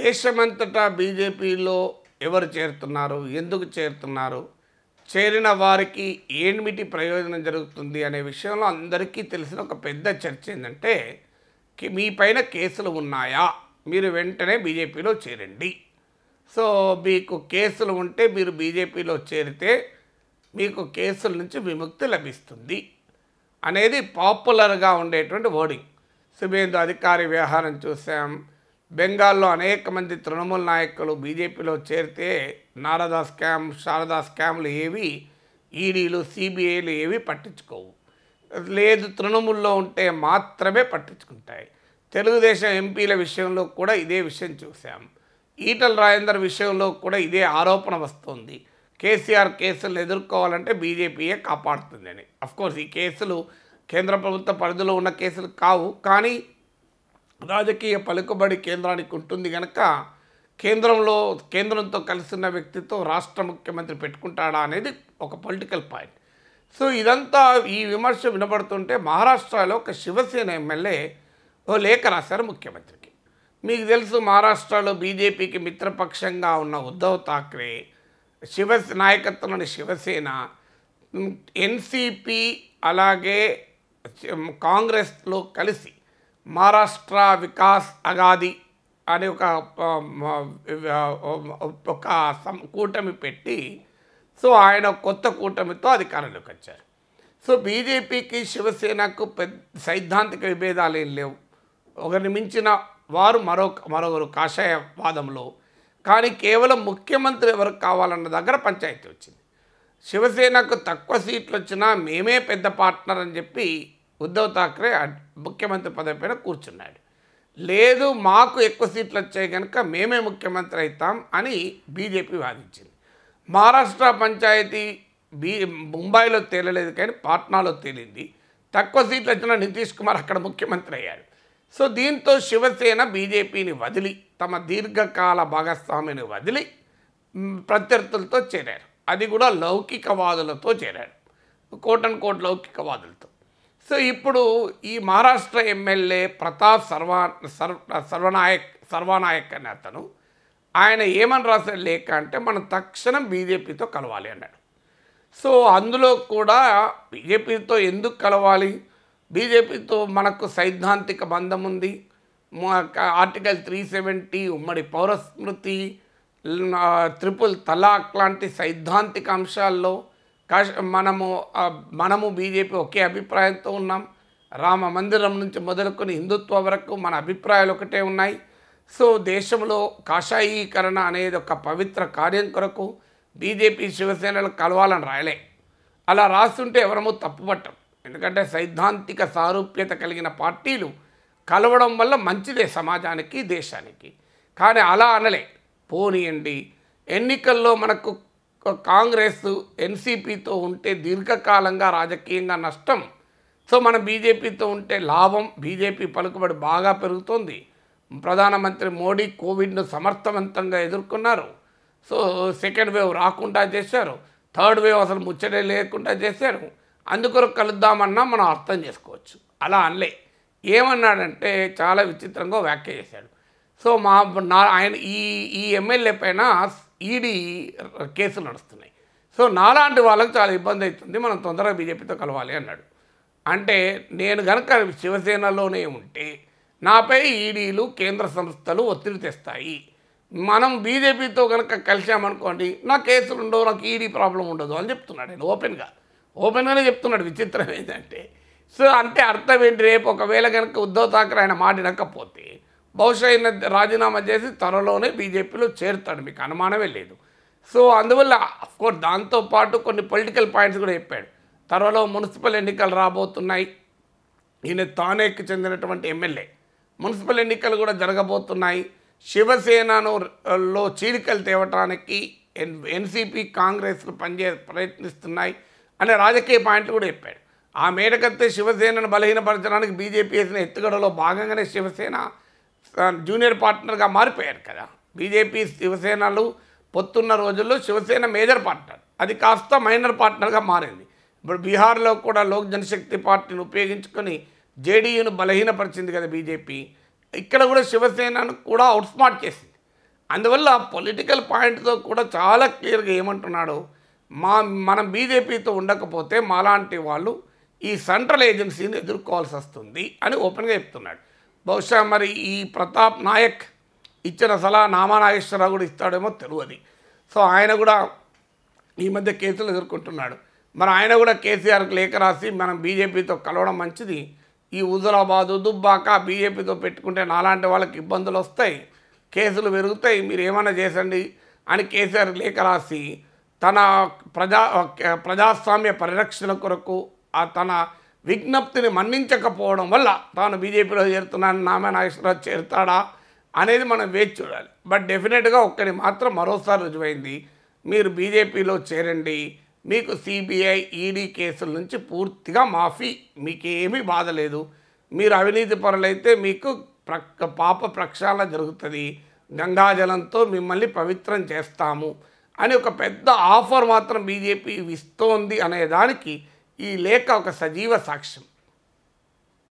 దేశమంతటా బీజేపీలో ఎవరు చేరుతున్నారు ఎందుకు చేరుతున్నారు చేరిన వారికి ఏమిటి ప్రయోజనం జరుగుతుంది అనే విషయంలో అందరికీ తెలిసిన ఒక పెద్ద చర్చ ఏంటంటే మీ పైన కేసులు ఉన్నాయా మీరు వెంటనే బీజేపీలో చేరండి సో మీకు కేసులు ఉంటే మీరు బీజేపీలో చేరితే మీకు కేసుల నుంచి విముక్తి లభిస్తుంది అనేది పాపులర్గా ఉండేటువంటి ఓడింగ్ శుభేందు అధికారి వ్యవహారం చూసాం బెంగాల్లో అనేక మంది తృణమూల్ నాయకులు బీజేపీలో చేరితే నారదా స్కామ్ శారదా స్కామ్లు ఏవి ఈడీలు సిబిఐలు ఏవి పట్టించుకోవు లేదు తృణమూల్లో ఉంటే మాత్రమే పట్టించుకుంటాయి తెలుగుదేశం ఎంపీల విషయంలో కూడా ఇదే విషయం చూసాం ఈటల రాజేందర్ విషయంలో కూడా ఇదే ఆరోపణ వస్తుంది కేసీఆర్ కేసులను ఎదుర్కోవాలంటే బీజేపీయే కాపాడుతుందని అఫ్కోర్స్ ఈ కేసులు కేంద్ర ప్రభుత్వ పరిధిలో ఉన్న కేసులు కావు కానీ రాజకీయ పలుకుబడి కేంద్రానికి ఉంటుంది కనుక కేంద్రంలో కేంద్రంతో కలిసిన వ్యక్తితో రాష్ట్ర ముఖ్యమంత్రి పెట్టుకుంటాడా అనేది ఒక పొలిటికల్ పాయింట్ సో ఇదంతా ఈ విమర్శ వినబడుతుంటే మహారాష్ట్రలో ఒక శివసేన ఎమ్మెల్యే ఓ లేఖ రాశారు ముఖ్యమంత్రికి మీకు తెలుసు మహారాష్ట్రలో బీజేపీకి మిత్రపక్షంగా ఉన్న ఉద్ధవ్ థాక్రే శివ నాయకత్వంలోని శివసేన ఎన్సీపీ అలాగే కాంగ్రెస్లో కలిసి మహారాష్ట్ర వికాస్ అగాది అనే ఒక ఒక కూటమి పెట్టి సో ఆయన కొత్త కూటమితో అధికారంలోకి వచ్చారు సో బీజేపీకి శివసేనకు పెద్ద సైద్ధాంతిక విభేదాలు ఏం లేవు ఒకరిని మించిన వారు మరో మరొకరు కాషాయవాదంలో కానీ కేవలం ముఖ్యమంత్రి ఎవరు కావాలన్న దగ్గర పంచాయతీ వచ్చింది శివసేనకు తక్కువ సీట్లు వచ్చినా మేమే పెద్ద పార్ట్నర్ అని చెప్పి ఉద్ధవ్ ఠాక్రే ముఖ్యమంత్రి పదవి పైన కూర్చున్నాడు లేదు మాకు ఎక్కువ సీట్లు వచ్చాయి కనుక మేమే ముఖ్యమంత్రి అవుతాం అని బీజేపీ వాదించింది మహారాష్ట్ర పంచాయతీ బీ ముంబైలో తేలలేదు కానీ పాట్నాలో తేలింది తక్కువ సీట్లు వచ్చిన నితీష్ కుమార్ అక్కడ ముఖ్యమంత్రి అయ్యాడు సో దీంతో శివసేన బీజేపీని వదిలి తమ దీర్ఘకాల భాగస్వామిని వదిలి ప్రత్యర్థులతో చేరారు అది కూడా లౌకికవాదులతో చేరారు కోటన్ కోట్ లౌకికవాదులతో సో ఇప్పుడు ఈ మహారాష్ట్ర ఎమ్మెల్యే ప్రతాప్ సర్వా సర్వ సర్వనాయక్ సర్వనాయక్ అనే అతను ఆయన ఏమని రాశాడు లేక అంటే మనం తక్షణం బీజేపీతో కలవాలి అన్నాడు సో అందులో కూడా బీజేపీతో ఎందుకు కలవాలి బీజేపీతో మనకు సైద్ధాంతిక బంధం ఉంది ఆర్టికల్ త్రీ సెవెంటీ ఉమ్మడి పౌరస్మృతి ట్రిపుల్ తలాక్ లాంటి సైద్ధాంతిక అంశాల్లో మనము మనము బీజేపీ ఒకే అభిప్రాయంతో ఉన్నాం రామ మందిరం నుంచి మొదలుకొని హిందుత్వ వరకు మన అభిప్రాయాలు ఒకటే ఉన్నాయి సో దేశంలో కాషాయీకరణ అనేది ఒక పవిత్ర కార్యం కొరకు బీజేపీ శివసేనలు కలవాలని రాయలే అలా రాస్తుంటే ఎవరమో తప్పుపట్టం ఎందుకంటే సైద్ధాంతిక సారూప్యత కలిగిన పార్టీలు కలవడం వల్ల మంచిదే సమాజానికి దేశానికి కానీ అలా అనలే పోనీయండి ఎన్నికల్లో మనకు కాంగ్రెస్ ఎన్సీపీతో ఉంటే దీర్ఘకాలంగా రాజకీయంగా నష్టం సో మన బీజేపీతో ఉంటే లాభం బీజేపీ పలుకుబడి బాగా పెరుగుతోంది ప్రధానమంత్రి మోడీ కోవిడ్ను సమర్థవంతంగా ఎదుర్కొన్నారు సో సెకండ్ వేవ్ రాకుండా చేశారు థర్డ్ వేవ్ అసలు ముచ్చటే లేకుండా చేశారు అందుకొరకు కలుద్దామన్నా మనం అర్థం చేసుకోవచ్చు అలా అనలే ఏమన్నాడంటే చాలా విచిత్రంగా వ్యాఖ్య చేశాడు సో మా నా ఆయన ఈ ఈ ఎమ్మెల్యే పైన ఈడీ కేసులు నడుస్తున్నాయి సో నాలాంటి వాళ్ళకి చాలా ఇబ్బంది అవుతుంది మనం తొందరగా బీజేపీతో కలవాలి అన్నాడు అంటే నేను కనుక శివసేనలోనే ఉంటే నాపై ఈడీలు కేంద్ర సంస్థలు ఒత్తిడి తెస్తాయి మనం బీజేపీతో కనుక కలిసామనుకోండి నా కేసులు ఉండవు నాకు ఈడీ ప్రాబ్లం ఉండదు అని చెప్తున్నాడు ఆయన ఓపెన్గా ఓపెన్గానే చెప్తున్నాడు విచిత్రం ఏంటంటే సో అంటే అర్థం ఏంటి రేపు ఒకవేళ కనుక ఉద్ధవ్ థాకరే ఆయన మాటినకపోతే బహుశా ఆయన రాజీనామా చేసి త్వరలోనే బీజేపీలో చేరుతాడు మీకు అనుమానమే లేదు సో అందువల్ల అఫ్కోర్స్ దాంతోపాటు కొన్ని పొలిటికల్ పాయింట్స్ కూడా చెప్పాడు త్వరలో మున్సిపల్ ఎన్నికలు రాబోతున్నాయి ఈయన తానేకి చెందినటువంటి ఎమ్మెల్యే మున్సిపల్ ఎన్నికలు కూడా జరగబోతున్నాయి శివసేనను లో చీలికలు తేవటానికి ఎన్ ఎన్సీపీ కాంగ్రెస్లు పనిచే ప్రయత్నిస్తున్నాయి అనే రాజకీయ పాయింట్లు కూడా చెప్పాడు ఆ మేరకత్తే శివసేనను బలహీనపరచడానికి బీజేపీ వేసిన ఎత్తుగడలో భాగంగానే శివసేన జూనియర్ పార్ట్నర్గా మారిపోయారు కదా బీజేపీ శివసేనలు పొత్తున్న రోజుల్లో శివసేన మేజర్ పార్ట్నర్ అది కాస్త మైనర్ పార్ట్నర్గా మారింది ఇప్పుడు బీహార్లో కూడా లోక్ జనశక్తి పార్టీని ఉపయోగించుకొని జేడీయూను బలహీనపరిచింది కదా బీజేపీ ఇక్కడ కూడా శివసేనను కూడా అవుట్స్మార్ట్ చేసింది అందువల్ల పొలిటికల్ పాయింట్తో కూడా చాలా క్లియర్గా ఏమంటున్నాడు మా మనం బీజేపీతో ఉండకపోతే మాలాంటి వాళ్ళు ఈ సెంట్రల్ ఏజెన్సీని ఎదుర్కోవాల్సి వస్తుంది అని ఓపెన్గా చెప్తున్నాడు బహుశా మరి ఈ ప్రతాప్ నాయక్ ఇచ్చిన సలహా నామానాగేశ్వరరావు కూడా ఇస్తాడేమో తెలియదు సో ఆయన కూడా ఈ మధ్య కేసులు ఎదుర్కొంటున్నాడు మరి ఆయన కూడా కేసీఆర్కి లేఖ రాసి మనం బీజేపీతో కలవడం మంచిది ఈ హుజరాబాదు దుబ్బాక బీజేపీతో పెట్టుకుంటే నాలాంటి వాళ్ళకి ఇబ్బందులు వస్తాయి కేసులు పెరుగుతాయి మీరు ఏమైనా చేసండి అని కేసీఆర్ లేఖ రాసి తన ప్రజా ప్రజాస్వామ్య పరిరక్షణ కొరకు తన విజ్ఞప్తిని మన్నించకపోవడం వల్ల తాను బీజేపీలో చేరుతున్నాను నామే నాగేశ్వరరావు చేరుతాడా అనేది మనం వేచి చూడాలి బట్ డెఫినెట్గా ఒక్కడి మాత్రం మరోసారి రుజువైంది మీరు బీజేపీలో చేరండి మీకు సిబిఐ ఈడీ e కేసుల నుంచి పూర్తిగా మాఫీ మీకేమీ బాధ లేదు మీరు అవినీతి పరులైతే మీకు ప్రక్క పాప ప్రక్షాళన జరుగుతుంది గంగాజలంతో మిమ్మల్ని పవిత్రం చేస్తాము అని ఒక పెద్ద ఆఫర్ మాత్రం బీజేపీ ఇస్తోంది అనేదానికి ఈ లేఖ ఒక సజీవ సాక్ష్యం